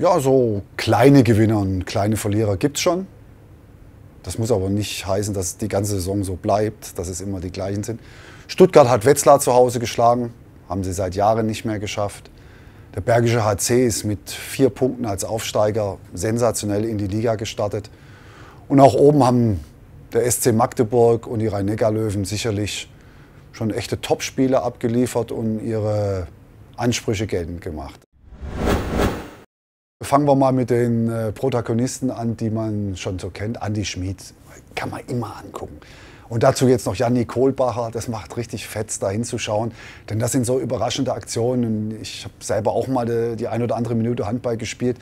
Ja, so kleine Gewinner und kleine Verlierer gibt es schon. Das muss aber nicht heißen, dass die ganze Saison so bleibt, dass es immer die gleichen sind. Stuttgart hat Wetzlar zu Hause geschlagen, haben sie seit Jahren nicht mehr geschafft. Der Bergische HC ist mit vier Punkten als Aufsteiger sensationell in die Liga gestartet. Und auch oben haben der SC Magdeburg und die Rhein-Neckar-Löwen sicherlich schon echte Topspiele abgeliefert und ihre Ansprüche geltend gemacht fangen wir mal mit den äh, Protagonisten an, die man schon so kennt. Andy Schmid kann man immer angucken. Und dazu jetzt noch Janni Kohlbacher. Das macht richtig fetz, da hinzuschauen. Denn das sind so überraschende Aktionen. Ich habe selber auch mal die, äh, die ein oder andere Minute Handball gespielt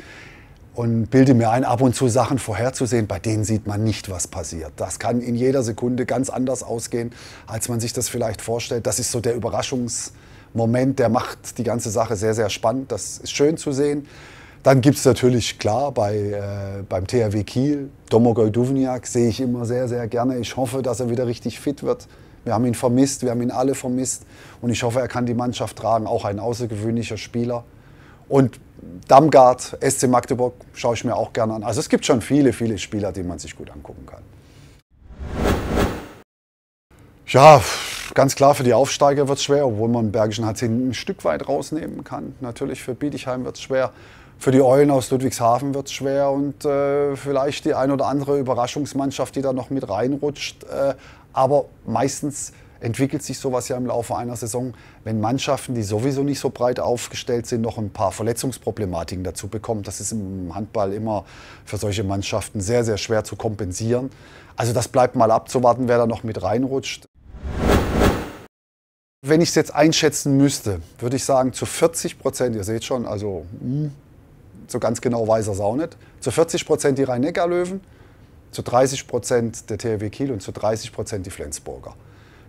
und bilde mir ein, ab und zu Sachen vorherzusehen. Bei denen sieht man nicht, was passiert. Das kann in jeder Sekunde ganz anders ausgehen, als man sich das vielleicht vorstellt. Das ist so der Überraschungsmoment, der macht die ganze Sache sehr, sehr spannend. Das ist schön zu sehen. Dann gibt es natürlich, klar, bei, äh, beim THW Kiel, Domagoj Duvniak sehe ich immer sehr, sehr gerne. Ich hoffe, dass er wieder richtig fit wird. Wir haben ihn vermisst, wir haben ihn alle vermisst. Und ich hoffe, er kann die Mannschaft tragen, auch ein außergewöhnlicher Spieler. Und Damgard, SC Magdeburg schaue ich mir auch gerne an. Also es gibt schon viele, viele Spieler, die man sich gut angucken kann. Ja, Ganz klar, für die Aufsteiger wird es schwer, obwohl man Bergischen HC ein Stück weit rausnehmen kann. Natürlich für Bietigheim wird es schwer. Für die Eulen aus Ludwigshafen wird es schwer und äh, vielleicht die ein oder andere Überraschungsmannschaft, die da noch mit reinrutscht. Äh, aber meistens entwickelt sich sowas ja im Laufe einer Saison, wenn Mannschaften, die sowieso nicht so breit aufgestellt sind, noch ein paar Verletzungsproblematiken dazu bekommen. Das ist im Handball immer für solche Mannschaften sehr, sehr schwer zu kompensieren. Also das bleibt mal abzuwarten, wer da noch mit reinrutscht. Wenn ich es jetzt einschätzen müsste, würde ich sagen, zu 40 Prozent, ihr seht schon, also mh, hm, so ganz genau weiß er es auch nicht, zu 40 Prozent die Rhein-Neckar-Löwen, zu 30 Prozent der THW Kiel und zu 30 Prozent die Flensburger.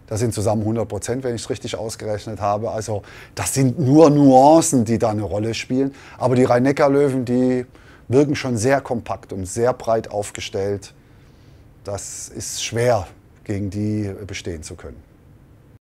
Das sind zusammen 100 Prozent, wenn ich es richtig ausgerechnet habe. Also das sind nur Nuancen, die da eine Rolle spielen. Aber die Rhein-Neckar-Löwen, die wirken schon sehr kompakt und sehr breit aufgestellt. Das ist schwer, gegen die bestehen zu können.